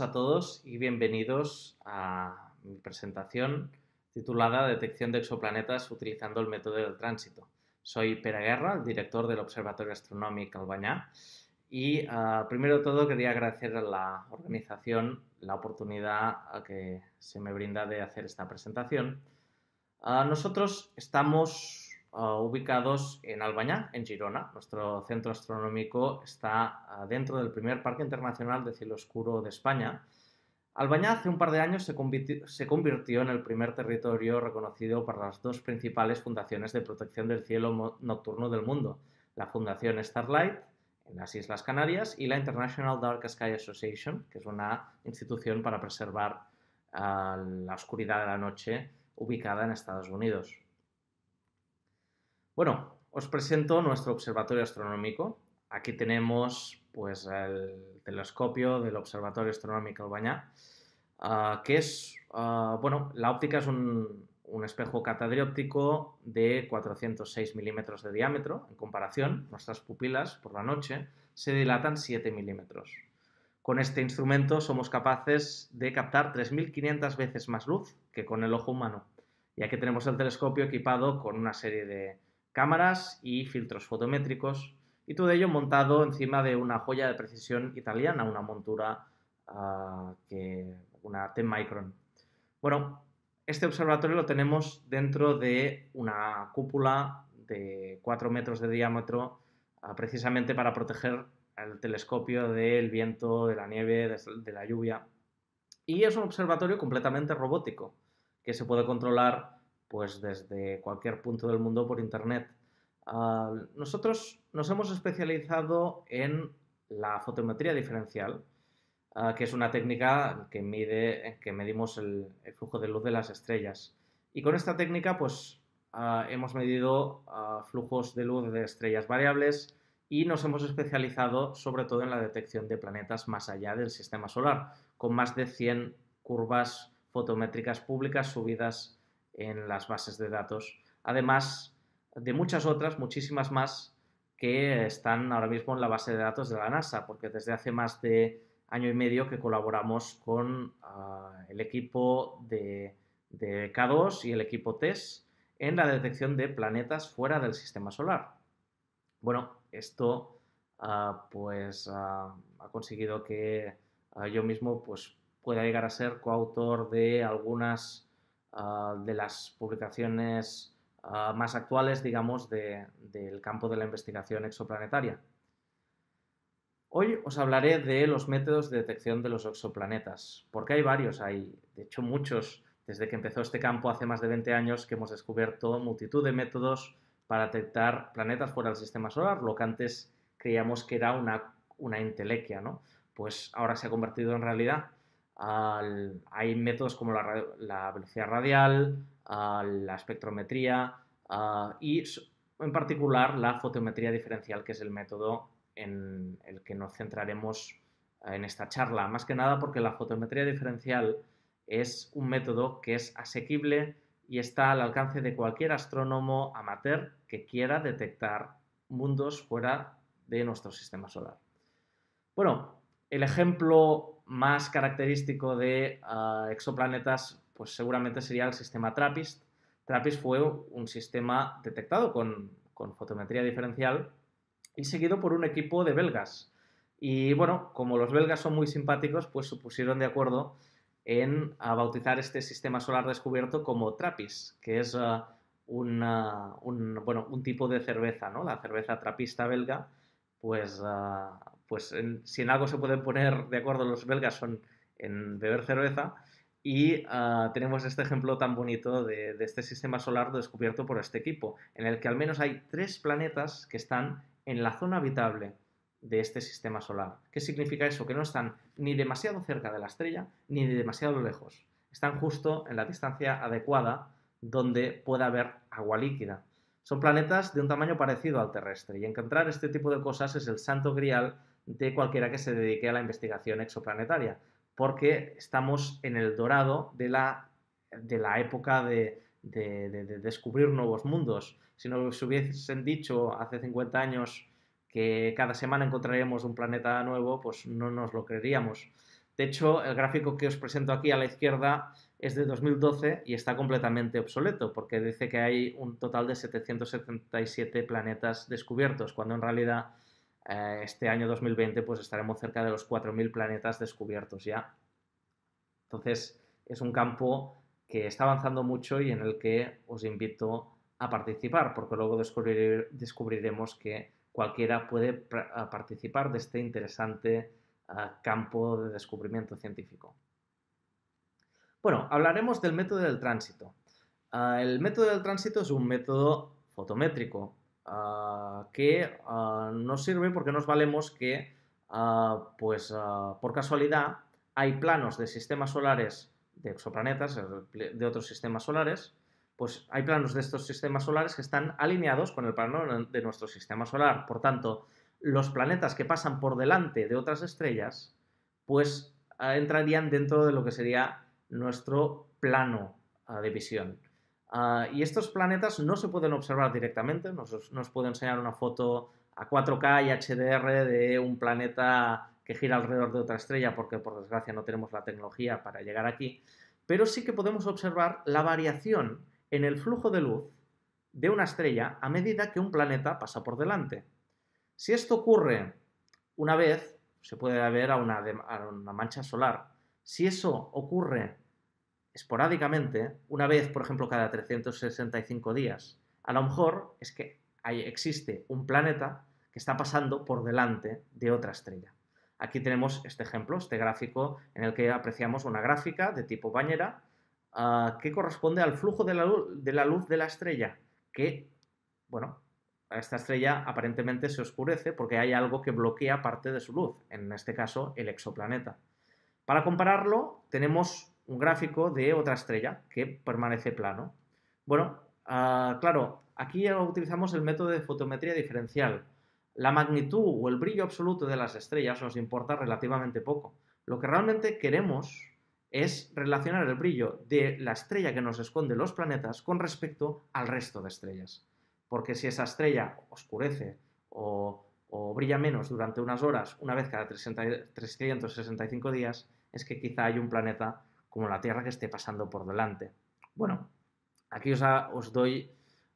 a todos y bienvenidos a mi presentación titulada Detección de exoplanetas utilizando el método del tránsito. Soy Pere Guerra, director del Observatorio Astronómico Albañá y ah, primero de todo quería agradecer a la organización la oportunidad que se me brinda de hacer esta presentación. Ah, nosotros estamos Ah, ubicados en Albañá, en Girona. Nuestro centro astronómico está ah, dentro del primer Parque Internacional de Cielo Oscuro de España. Albañá hace un par de años se convirtió, en el primer territorio reconocido por las dos principales fundaciones de protección del cielo nocturno del mundo, la Fundación Starlight en las Islas Canarias y la International Dark Sky Association, que es una institución para preservar ah, la oscuridad de la noche ubicada en Estados Unidos. Bueno, os presento nuestro observatorio astronómico. Aquí tenemos pues, el telescopio del Observatorio Astronómico Albañá, ah, que es, ah, bueno, la óptica es un, espejo catadióptico de 406 milímetros de diámetro. En comparación, nuestras pupilas por la noche se dilatan 7 milímetros. Con este instrumento somos capaces de captar 3.500 veces más luz que con el ojo humano, ya que tenemos el telescopio equipado con una serie de cámaras y filtros fotométricos, y todo ello montado encima de una joya de precisión italiana, una montura ah, que una 10 micron. Bueno, este observatorio lo tenemos dentro de una cúpula de 4 metros de diámetro, ah, precisamente para proteger el telescopio del viento, de la nieve, de la lluvia. Y es un observatorio completamente robótico, que se puede controlar pues desde cualquier punto del mundo por Internet. Ah, nosotros nos hemos especializado en la fotometría diferencial, ah, que es una técnica que mide, que medimos el, flujo de luz de las estrellas. Y con esta técnica, pues ah, hemos medido flujos de luz de estrellas variables y nos hemos especializado sobre todo en la detección de planetas más allá del sistema solar, con más de 100 curvas fotométricas públicas subidas en las bases de datos, además de muchas otras, muchísimas más, que están ahora mismo en la base de datos de la NASA, porque desde hace más de año y medio que colaboramos con ah, el equipo de, de K2 y el equipo TES en la detección de planetas fuera del sistema solar. Bueno, esto ah, pues ah, ha conseguido que yo mismo pues, pueda llegar a ser coautor de algunas Ah, de las publicaciones ah, más actuales, digamos, del campo de la investigación exoplanetaria. Hoy os hablaré de los métodos de detección de los exoplanetas, porque hay varios, hay de hecho muchos, desde que empezó este campo hace más de 20 años que hemos descubierto multitud de métodos para detectar planetas fuera del sistema solar, lo que antes creíamos que era una, intelequia, ¿no? Pues ahora se ha convertido en realidad hay métodos como la, velocidad radial, la espectrometría ah, y en particular la fotometría diferencial, que es el método en el que nos centraremos en esta charla. Más que nada porque la fotometría diferencial es un método que es asequible y está al alcance de cualquier astrónomo amateur que quiera detectar mundos fuera de nuestro sistema solar. Bueno, el ejemplo más característico de ah, exoplanetas, pues seguramente sería el sistema TRAPPIST. TRAPPIST fue un sistema detectado con, fotometría diferencial y seguido por un equipo de belgas. Y bueno, como los belgas son muy simpáticos, pues se pusieron de acuerdo en ah, bautizar este sistema solar descubierto como Trappist, que es ah, un, bueno, un tipo de cerveza, ¿no? La cerveza trapista belga, pues pues si en algo se pueden poner de acuerdo los belgas son en beber cerveza. Y ah, tenemos este ejemplo tan bonito de, de, este sistema solar descubierto por este equipo, en el que al menos hay tres planetas que están en la zona habitable de este sistema solar. ¿Qué significa eso? Que no están ni demasiado cerca de la estrella ni demasiado lejos. Están justo en la distancia adecuada donde pueda haber agua líquida. Son planetas de un tamaño parecido al terrestre y encontrar este tipo de cosas es el santo grial de cualquiera que se dedique a la investigación exoplanetaria, porque estamos en el dorado de la, de la época de, de, descubrir nuevos mundos. Si nos hubiesen dicho hace 50 años que cada semana encontraríamos un planeta nuevo, pues no nos lo creeríamos. De hecho, el gráfico que os presento aquí a la izquierda es de 2012 y está completamente obsoleto, porque dice que hay un total de 777 planetas descubiertos, cuando en realidad eh, este año 2020 pues estaremos cerca de los 4.000 planetas descubiertos ya. Entonces es un campo que está avanzando mucho y en el que os invito a participar, porque luego descubriremos que cualquiera puede participar de este interesante ah, campo de descubrimiento científico. Bueno, hablaremos del método del tránsito. Ah, el método del tránsito es un método fotométrico, Ah, que ah, nos sirve porque nos valemos que, ah, pues por casualidad, hay planos de sistemas solares, de exoplanetas, de otros sistemas solares, pues hay planos de estos sistemas solares que están alineados con el plano de nuestro sistema solar. Por tanto, los planetas que pasan por delante de otras estrellas, pues entrarían dentro de lo que sería nuestro plano de visión. Ah, y estos planetas no se pueden observar directamente, nos, nos puede enseñar una foto a 4K y HDR de un planeta que gira alrededor de otra estrella, porque por desgracia no tenemos la tecnología para llegar aquí, pero sí que podemos observar la variación en el flujo de luz de una estrella a medida que un planeta pasa por delante. Si esto ocurre una vez, se puede ver a una mancha solar. Si eso ocurre esporádicamente, una vez, por ejemplo, cada 365 días, a lo mejor es que existe un planeta que está pasando por delante de otra estrella. Aquí tenemos este ejemplo, este gráfico en el que apreciamos una gráfica de tipo bañera ah, que corresponde al flujo de la, de la luz de la estrella, que, bueno, esta estrella aparentemente se oscurece porque hay algo que bloquea parte de su luz, en este caso el exoplaneta. Para compararlo, tenemos un gráfico de otra estrella que permanece plano. Bueno, ah, claro, aquí utilizamos el método de fotometría diferencial. La magnitud o el brillo absoluto de las estrellas nos importa relativamente poco. Lo que realmente queremos es relacionar el brillo de la estrella que nos esconde los planetas con respecto al resto de estrellas. Porque si esa estrella oscurece o, o brilla menos durante unas horas, una vez cada 365 días, es que quizá hay un planeta como la tierra que esté pasando por delante. Bueno, aquí os, doy,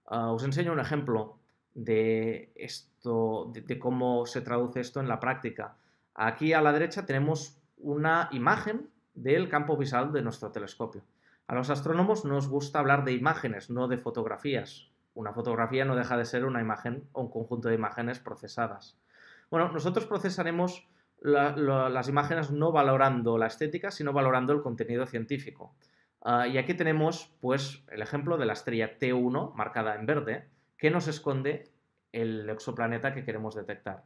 ah, os enseño un ejemplo de esto, de, cómo se traduce esto en la práctica. Aquí a la derecha tenemos una imagen del campo visual de nuestro telescopio. A los astrónomos nos gusta hablar de imágenes, no de fotografías. Una fotografía no deja de ser una imagen o un conjunto de imágenes procesadas. Bueno, nosotros procesaremos las imágenes no valorando la estética, sino valorando el contenido científico. Ah, y aquí tenemos pues, el ejemplo de la estrella T1, marcada en verde, que nos esconde el exoplaneta que queremos detectar.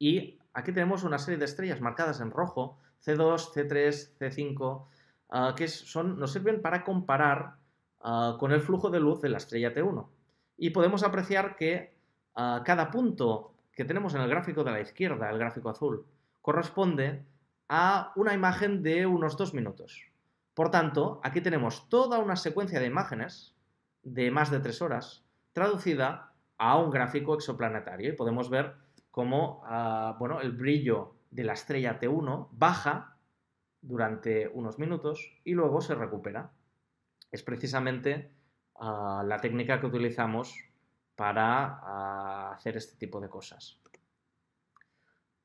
Y aquí tenemos una serie de estrellas marcadas en rojo, C2, C3, C5, que son, nos sirven para comparar ah, con el flujo de luz de la estrella T1. Y podemos apreciar que ah, cada punto que tenemos en el gráfico de la izquierda, el gráfico azul, corresponde a una imagen de unos dos minutos. Por tanto, aquí tenemos toda una secuencia de imágenes de más de tres horas traducida a un gráfico exoplanetario y podemos ver cómo ah, bueno, el brillo de la estrella T1 baja durante unos minutos y luego se recupera. Es precisamente ah, la técnica que utilizamos para ah, hacer este tipo de cosas.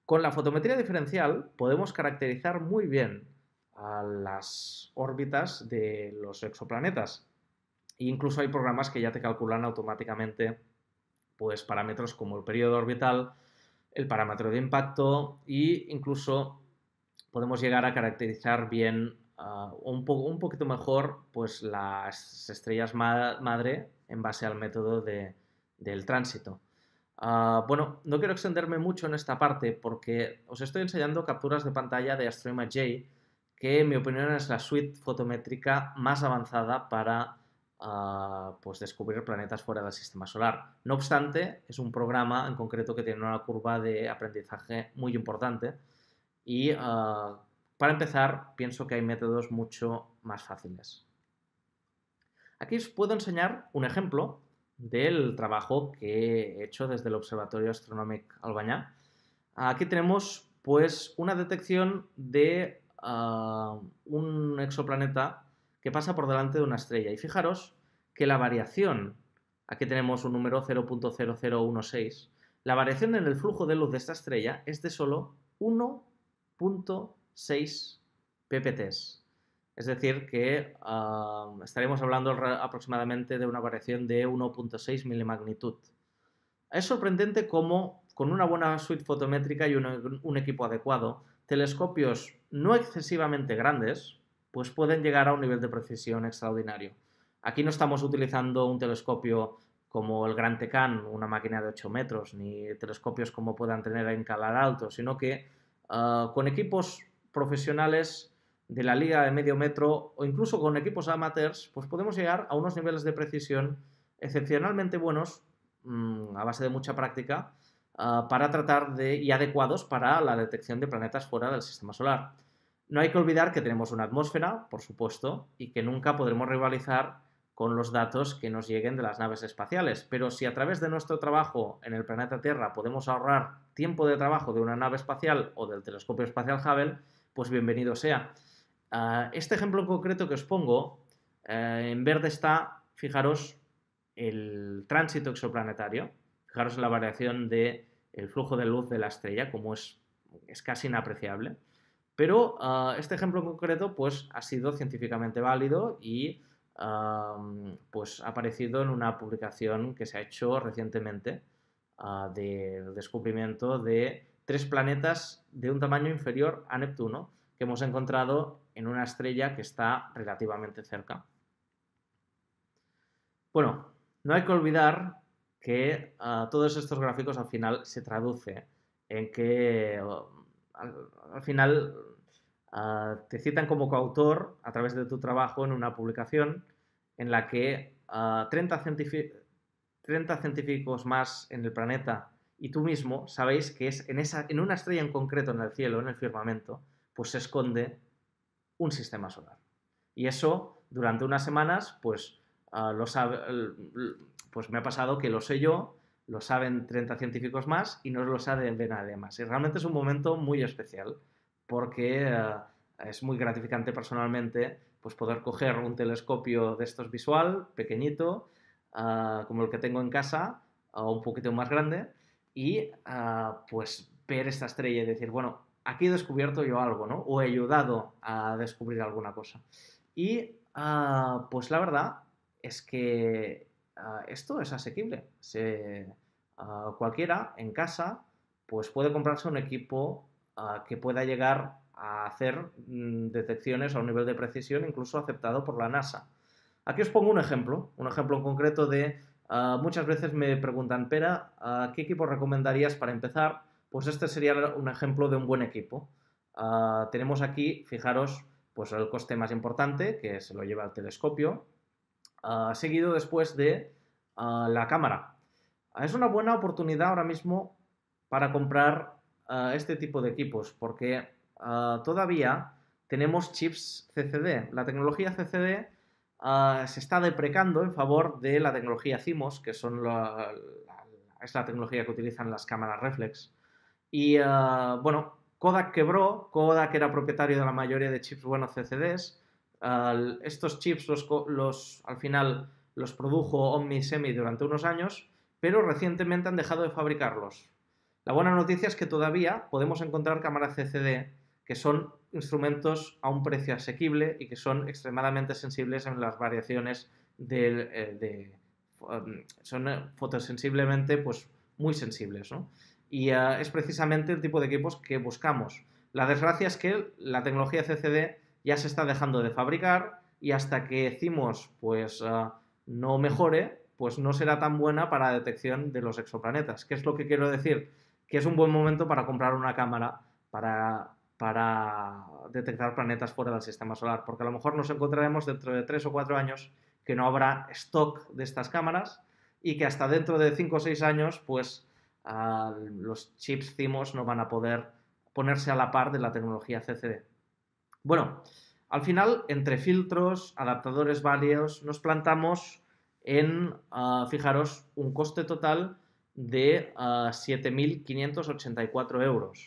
Con la fotometría diferencial podemos caracterizar muy bien las órbitas de los exoplanetas. incluso hay programas que ya te calculan automáticamente pues, parámetros como el periodo orbital, el parámetro de impacto e incluso podemos llegar a caracterizar bien ah, un, un poquito mejor pues, las estrellas madre en base al método de del tránsito. Ah, bueno, no quiero extenderme mucho en esta parte porque os estoy enseñando capturas de pantalla de Astroma J, que en mi opinión es la suite fotométrica más avanzada para ah, pues descubrir planetas fuera del sistema solar. No obstante, es un programa en concreto que tiene una curva de aprendizaje muy importante y ah, para empezar pienso que hay métodos mucho más fáciles. Aquí os puedo enseñar un ejemplo del trabajo que he hecho desde el Observatorio Astronómico Albañá. Aquí tenemos pues una detección de ah, un exoplaneta que pasa por delante de una estrella. Y fijaros que la variación, aquí tenemos un número 0.0016, la variación en el flujo de luz de esta estrella es de solo 1.6 ppts. Es decir, que ah, estaremos hablando aproximadamente de una variación de 1.6 milimagnitud. Es sorprendente cómo, con una buena suite fotométrica y un, equipo adecuado, telescopios no excesivamente grandes, pues pueden llegar a un nivel de precisión extraordinario. Aquí no estamos utilizando un telescopio como el Gran Tecan, una máquina de 8 metros, ni telescopios como puedan tener en Calar Alto, sino que ah, con equipos profesionales de la liga de medio metro o incluso con equipos amateurs, pues podemos llegar a unos niveles de precisión excepcionalmente buenos, mm, a base de mucha práctica, ah, para tratar de, y adecuados para la detección de planetas fuera del sistema solar. No hay que olvidar que tenemos una atmósfera, por supuesto, y que nunca podremos rivalizar con los datos que nos lleguen de las naves espaciales. Pero si a través de nuestro trabajo en el planeta Tierra podemos ahorrar tiempo de trabajo de una nave espacial o del telescopio espacial Hubble, pues bienvenido sea. Ah, este ejemplo concreto que os pongo, eh, en verde está, fijaros, el tránsito exoplanetario, fijaros la variación del flujo de luz de la estrella, como es, es casi inapreciable. Pero ah, este ejemplo concreto pues, ha sido científicamente válido y pues, ha aparecido en una publicación que se ha hecho recientemente ah, del descubrimiento de tres planetas de un tamaño inferior a Neptuno que hemos encontrado en una estrella que está relativamente cerca. Bueno, no hay que olvidar que eh, todos estos gráficos al final se traduce en que eh, al, final eh, te citan como coautor a través de tu trabajo en una publicación en la que 30, científicos más en el planeta y tú mismo sabéis que es en, esa, en una estrella en concreto en el cielo, en el firmamento, pues se esconde un sistema solar. Y eso durante unas semanas, pues, ah, lo pues me ha pasado que lo sé yo, lo saben 30 científicos más y no lo sabe nadie más. Y realmente es un momento muy especial porque ah, es muy gratificante personalmente pues poder coger un telescopio de estos visual, pequeñito, ah, como el que tengo en casa, o un poquito más grande, y pues ver esta estrella y decir, bueno, aquí he descubierto yo algo, ¿no? O he ayudado a descubrir alguna cosa. Y ah, pues la verdad es que ah, esto es asequible. Ah, cualquiera en casa pues puede comprarse un equipo que pueda llegar a hacer mm, detecciones a un nivel de precisión incluso aceptado por la NASA. Aquí os pongo un ejemplo, un ejemplo en concreto de muchas veces me preguntan, Pera, ¿qué equipo recomendarías para empezar? pues este sería un ejemplo de un buen equipo. Ah, tenemos aquí, fijaros, pues el coste más importante, que se lo lleva el telescopio, ah, seguido después de ah, la cámara. Es una buena oportunidad ahora mismo para comprar este tipo de equipos, porque todavía tenemos chips CCD. La tecnología CCD se está deprecando en favor de la tecnología Cimos, que es la tecnología que utilizan las cámaras reflex. Y ah, bueno, Kodak quebró, Kodak era propietario de la mayoría de chips buenos CCDs. estos chips los, los, al final los produjo OmniSemi durante unos años, pero recientemente han dejado de fabricarlos. La buena noticia es que todavía podemos encontrar cámaras CCD que son instrumentos a un precio asequible y que son extremadamente sensibles en las variaciones eh, de, de um, son eh, fotosensiblemente pues, muy sensibles. ¿no? y ah, es precisamente el tipo de equipos que buscamos. La desgracia es que la tecnología CCD ya se está dejando de fabricar y hasta que Cimos pues, ah, no mejore, pues no será tan buena para la detección de los exoplanetas. ¿Qué es lo que quiero decir? Que es un buen momento para comprar una cámara para, para detectar planetas fuera del sistema solar, porque a lo mejor nos encontraremos dentro de tres o cuatro años que no habrá stock de estas cámaras y que hasta dentro de cinco o seis años, pues los chips CMOS no van a poder ponerse a la par de la tecnología CCD. Bueno, al final, entre filtros, adaptadores varios, nos plantamos en, ah, fijaros, un coste total de 7.584 ah, euros.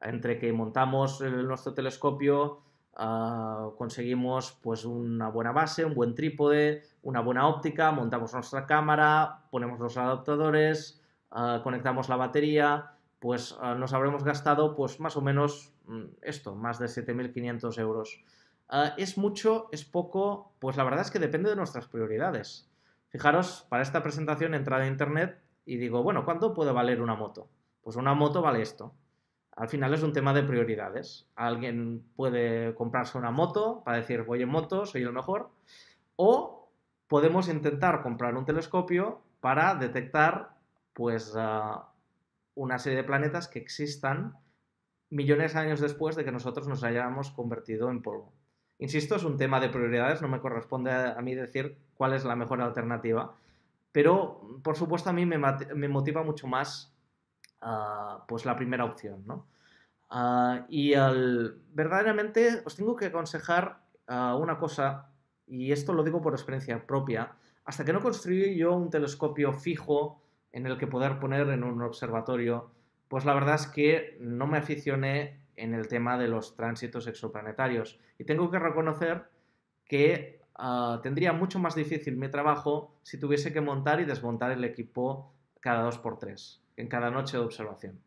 Entre que montamos nuestro telescopio, ah, conseguimos pues una buena base, un buen trípode, una buena óptica, montamos nuestra cámara, ponemos los adaptadores, Ah, conectamos la batería, pues ah, nos habremos gastado pues más o menos mm, esto, más de 7.500 euros. Ah, ¿Es mucho? ¿Es poco? Pues la verdad es que depende de nuestras prioridades. Fijaros, para esta presentación he entrado a internet y digo, bueno, ¿cuánto puede valer una moto? Pues una moto vale esto. Al final es un tema de prioridades. Alguien puede comprarse una moto para decir, voy en moto, soy el mejor. O podemos intentar comprar un telescopio para detectar pues ah, una serie de planetas que existan millones de años después de que nosotros nos hayamos convertido en polvo. Insisto, es un tema de prioridades, no me corresponde a mí decir cuál es la mejor alternativa, pero por supuesto a mí me, motiva mucho más ah, pues la primera opción. Ah, y verdaderamente os tengo que aconsejar una cosa, y esto lo digo por experiencia propia, hasta que no construí yo un telescopio fijo en el que poder poner en un observatorio, pues la verdad es que no me aficioné en el tema de los tránsitos exoplanetarios. Y tengo que reconocer que ah, tendría mucho más difícil mi trabajo si tuviese que montar y desmontar el equipo cada dos por tres, en cada noche de observación.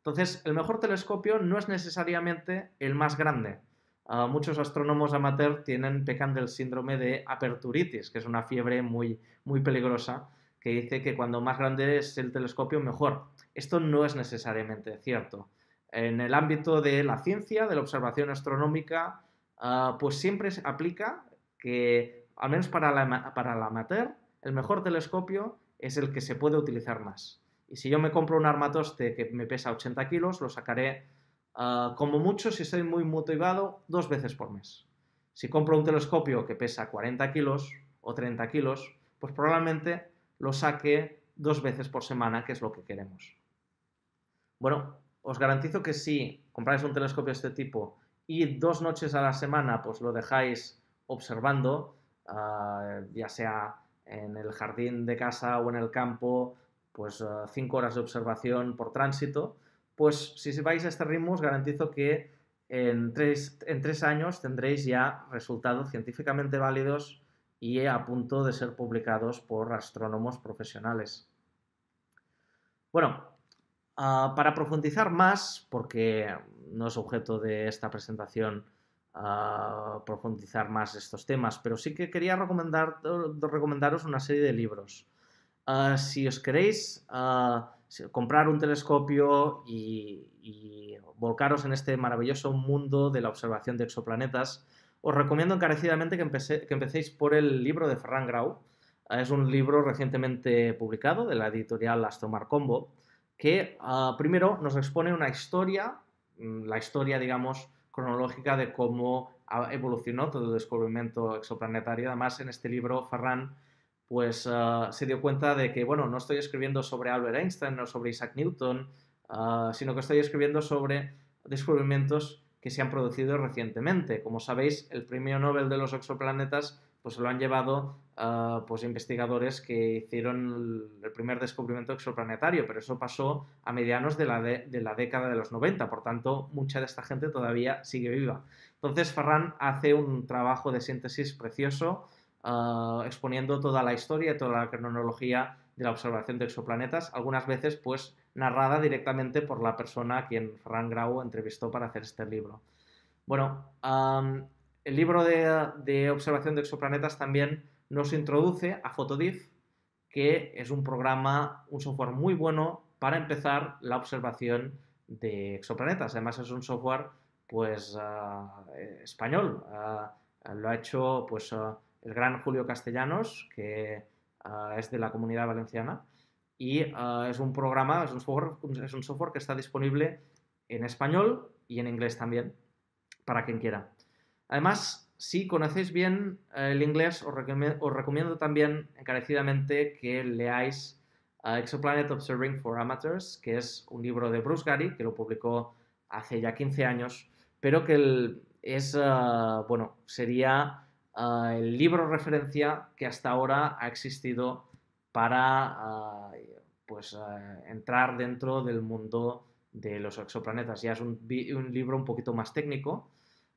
Entonces, el mejor telescopio no es necesariamente el más grande. Ah, muchos astrónomos amateur tienen pecan del síndrome de aperturitis, que es una fiebre muy, muy peligrosa, que dice que cuando más grande es el telescopio, mejor. Esto no es necesariamente cierto. En el ámbito de la ciencia, de la observación astronómica, ah, pues siempre se aplica que, al menos para la, para la amateur, el mejor telescopio es el que se puede utilizar más. Y si yo me compro un armatoste que me pesa 80 kilos, lo sacaré ah, como mucho, si estoy muy motivado, dos veces por mes. Si compro un telescopio que pesa 40 kilos o 30 kilos, pues probablemente lo saque dos veces por semana, que es lo que queremos. Bueno, os garantizo que si compráis un telescopio de este tipo y dos noches a la semana pues lo dejáis observando, ah, ya sea en el jardín de casa o en el campo, pues ah, cinco horas de observación por tránsito, pues si vais a este ritmo os garantizo que en en tres años tendréis ya resultados científicamente válidos y a punto de ser publicados por astrónomos profesionales. Bueno, ah, para profundizar más, porque no es objeto de esta presentación ah, profundizar más estos temas, pero sí que quería recomendaros una serie de libros. Ah, si os queréis comprar un telescopio y, volcaros en este maravilloso mundo de la observación de exoplanetas, os recomiendo encarecidamente que, empecéis por el libro de Ferran Grau. Eh, es un libro recientemente publicado de la editorial Astomar Combo, que ah, primero nos expone una historia, mm, la historia, digamos, cronológica de cómo evolucionó todo el descubrimiento exoplanetario. Además, en este libro, Ferran pues, ah, se dio cuenta de que, bueno, no estoy escribiendo sobre Albert Einstein o sobre Isaac Newton, ah, sino que estoy escribiendo sobre descubrimientos que se han producido recientemente. Como sabéis, el premio Nobel de los exoplanetas pues lo han llevado ah, pues investigadores que hicieron el primer descubrimiento exoplanetario, pero eso pasó a medianos de la, de, la, década de los 90, por tanto, mucha de esta gente todavía sigue viva. Entonces, Ferran hace un trabajo de síntesis precioso, ah, exponiendo toda la historia, toda la cronología de la observación de exoplanetas, algunas veces pues narrada directamente por la persona a quien Fran Grau entrevistó para hacer este libro. Bueno, el libro de, observación de exoplanetas también nos introduce a Photodiff, que es un programa, un software muy bueno para empezar la observación de exoplanetas. Además es un software pues ah, eh, español. Ah, lo ha hecho pues ah, el gran Julio Castellanos, que es de la comunidad valenciana y ah, es un programa, es un, software, que está disponible en español y en inglés también, para quien quiera. Además, si conocéis bien eh, el inglés, os, recomiendo, también encarecidamente que leáis ah, Exoplanet Observing for Amateurs, que es un libro de Bruce Gary, que lo publicó hace ya 15 años, pero que es, ah, bueno, sería el libro referencia que hasta ahora ha existido para pues eh, entrar dentro del mundo de los exoplanetas. Ya es un, libro un poquito más técnico.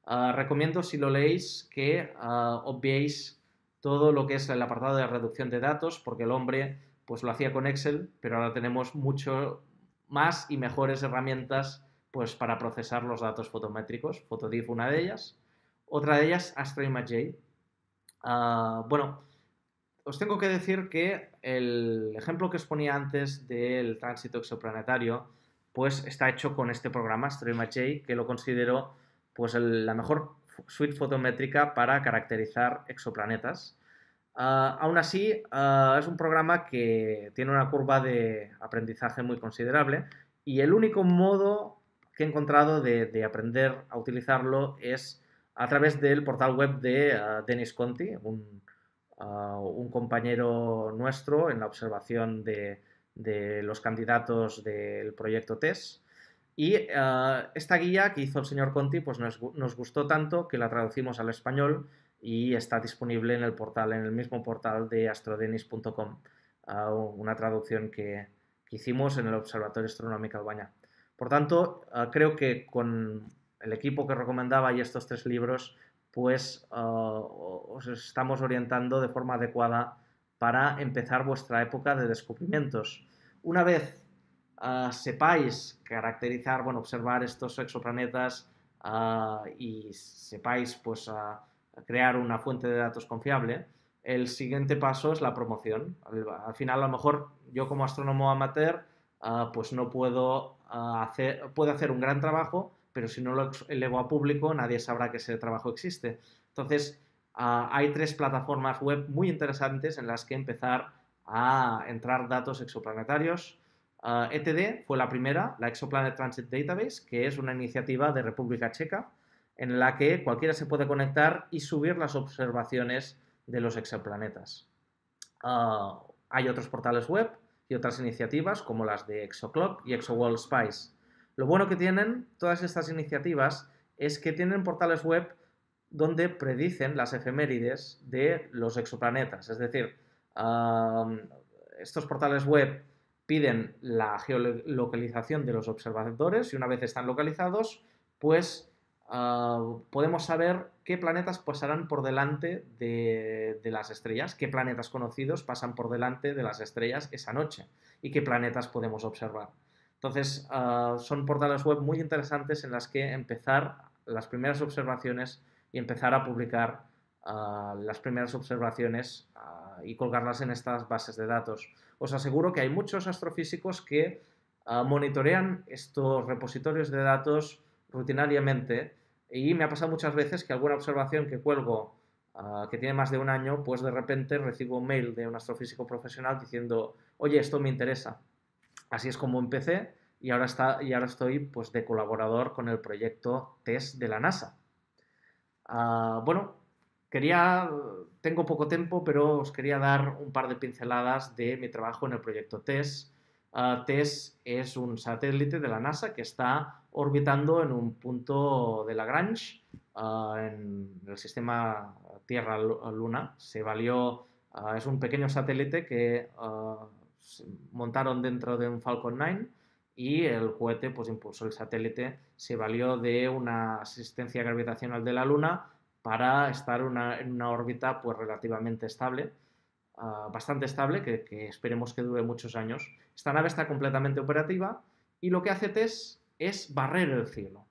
Ah, recomiendo si lo leéis que os ah, obviéis todo lo que es el apartado de reducción de datos, porque el hombre pues lo hacía con Excel, pero ahora tenemos mucho más y mejores herramientas pues para procesar los datos fotométricos. Fotodiff una de ellas. Otra de ellas, AstroImage. Ah, bueno, os tengo que decir que el ejemplo que os ponía antes del tránsito exoplanetario, pues está hecho con este programa, StreamHA, que lo considero pues la mejor suite fotométrica para caracterizar exoplanetas. Ah, aún así, ah, es un programa que tiene una curva de aprendizaje muy considerable y el único modo que he encontrado de, aprender a utilizarlo es a través del portal web de ah, Denis Dennis Conti, un un compañero nuestro en la observación de, los candidatos del proyecto TES. Y ah, esta guía que hizo el señor Conti pues nos, gustó tanto que la traducimos al español y está disponible en el portal, en el mismo portal de astrodenis.com, ah, una traducción que, hicimos en el Observatorio Astronómico Albaña. Por tanto, ah, creo que con el equipo que recomendaba y estos tres libros pues ah, os estamos orientando de forma adecuada para empezar vuestra época de descubrimientos. Una vez ah, sepáis caracterizar, bueno, observar estos exoplanetas ah, y sepáis pues, crear una fuente de datos confiable, el siguiente paso es la promoción. Al, final, a lo mejor yo como astrónomo amateur, pues no puedo hacer, puedo hacer un gran trabajo, pero si no lo elevo a público, nadie sabrá que ese trabajo existe. Entonces, ah, hay tres plataformas web muy interesantes en las que empezar a entrar datos exoplanetarios. Ah, ETD fue la primera, la Exoplanet Transit Database, que es una iniciativa de República Checa en la que cualquiera se puede conectar y subir las observaciones de los exoplanetas. Ah, hay otros portales web y otras iniciativas como las de ExoClock y Exoworld Spice. Lo bueno que tienen todas estas iniciativas es que tienen portales web donde predicen las efemérides de los exoplanetas. Es decir, estos portales web piden la geolocalización de los observadores y una vez están localizados, pues podemos saber qué planetas pasarán por delante de, las estrellas, qué planetas conocidos pasan por delante de las estrellas esa noche y qué planetas podemos observar. Entonces, ah, son portales web muy interesantes en las que empezar las primeras observaciones y empezar a publicar ah, las primeras observaciones ah, y colgarlas en estas bases de datos. Os aseguro que hay muchos astrofísicos que monitorean estos repositorios de datos rutinariamente y me ha pasado muchas veces que alguna observación que cuelgo que tiene más de un año, pues de repente recibo un mail de un astrofísico profesional diciendo, oye, esto me interesa. Así es como empecé y ahora, está, y ahora estoy pues, de colaborador con el proyecto TES de la NASA. Ah, bueno, quería, tengo poco tiempo, pero os quería dar un par de pinceladas de mi trabajo en el proyecto TES. Ah, TESS TES es un satélite de la NASA que está orbitando en un punto de Lagrange ah, en el sistema Tierra-Luna. Se valió, es un pequeño satélite que montaron dentro de un Falcon 9 y el cohete pues impulsó el satélite, se valió de una asistencia gravitacional de la Luna para estar en una órbita pues relativamente estable, ah, bastante estable, que, esperemos que dure muchos años. Esta nave está completamente operativa y lo que hace TES es barrer el cielo.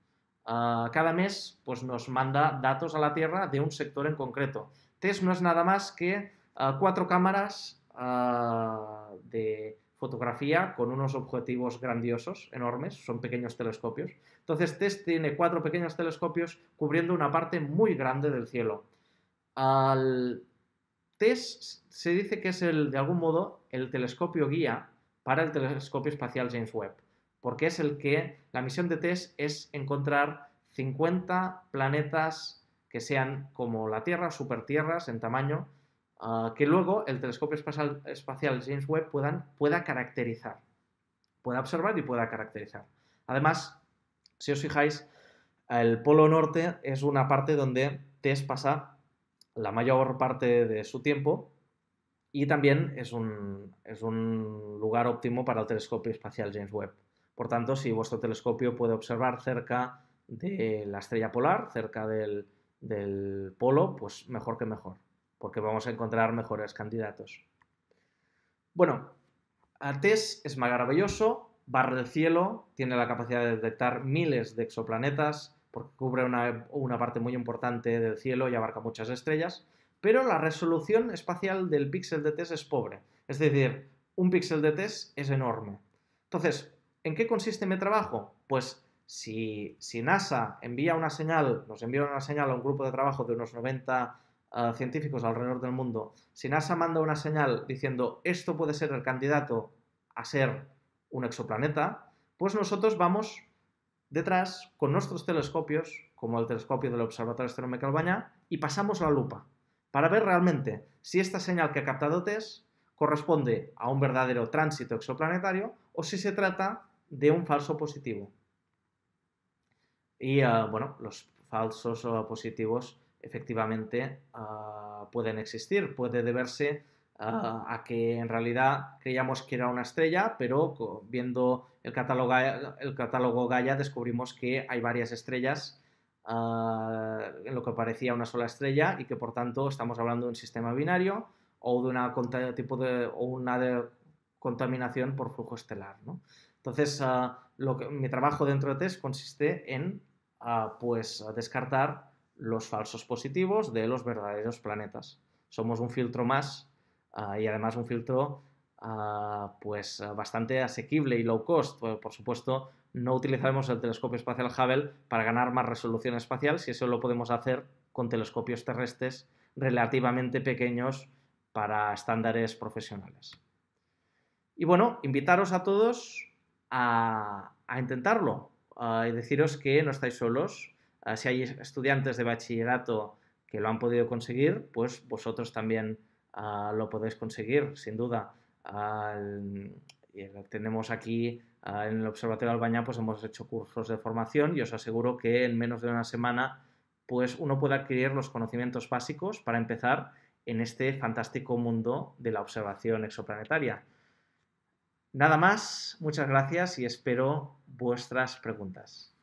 Ah, cada mes pues nos manda datos a la Tierra de un sector en concreto. TES no es nada más que ah, cuatro cámaras Ah, de fotografía con unos objetivos grandiosos, enormes, son pequeños telescopios. Entonces TESS tiene cuatro pequeños telescopios cubriendo una parte muy grande del cielo. Al TESS se dice que es el, de algún modo, el telescopio guía para el telescopio espacial James Webb, porque es el que la misión de TESS es encontrar 50 planetas que sean como la Tierra, supertierras en tamaño, Ah, que luego el telescopio espacial, James Webb pueda caracterizar, pueda observar y pueda caracterizar. Además, si os fijáis, el Polo Norte es una parte donde TESS pasa la mayor parte de su tiempo y también es un, es un lugar óptimo para el telescopio espacial James Webb. Por tanto, si vuestro telescopio puede observar cerca de la estrella polar, cerca del polo, pues mejor que mejor porque vamos a encontrar mejores candidatos. Bueno, TESS es maravilloso, barra del cielo, tiene la capacidad de detectar miles de exoplanetas, porque cubre una, parte muy importante del cielo y abarca muchas estrellas, pero la resolución espacial del píxel de test es pobre. Es decir, un píxel de test es enorme. Entonces, ¿en qué consiste mi trabajo? Pues si, si, NASA envía una señal, nos envía una señal a un grupo de trabajo de unos 90 científicos alrededor del mundo, si NASA manda una señal diciendo esto puede ser el candidato a ser un exoplaneta, pues nosotros vamos detrás con nuestros telescopios, como el telescopio del Observatorio Astronómico Albaña, y pasamos la lupa para ver realmente si esta señal que ha captado TES corresponde a un verdadero tránsito exoplanetario o si se trata de un falso positivo. Y ah, bueno, los falsos ah, positivos efectivamente ah, pueden existir. Puede deberse ah, a que en realidad creíamos que era una estrella, pero viendo el catálogo, el catálogo Gaia descubrimos que hay varias estrellas ah, en lo que parecía una sola estrella y que por tanto estamos hablando de un sistema binario o de una, tipo de, una contaminación por flujo estelar. Entonces, lo que, mi trabajo dentro de TES consiste en pues, descartar los falsos positivos de los verdaderos planetas. Somos un filtro más ah, y además un filtro ah, pues bastante asequible y low cost. Por supuesto, no utilizaremos el telescopio espacial Hubble para ganar más resolución espacial, si eso lo podemos hacer con telescopios terrestres relativamente pequeños para estándares profesionales. Y bueno, invitaros a todos a, intentarlo ah, y deciros que no estáis solos, Ah, si hay estudiantes de bachillerato que lo han podido conseguir, pues vosotros también ah, lo podéis conseguir, sin duda. tenemos aquí ah, en el Observatorio de pues hemos hecho cursos de formación y os aseguro que en menos de una semana, pues uno puede adquirir los conocimientos básicos para empezar en este fantástico mundo de la observación exoplanetaria. Nada más, muchas gracias y espero vuestras preguntas.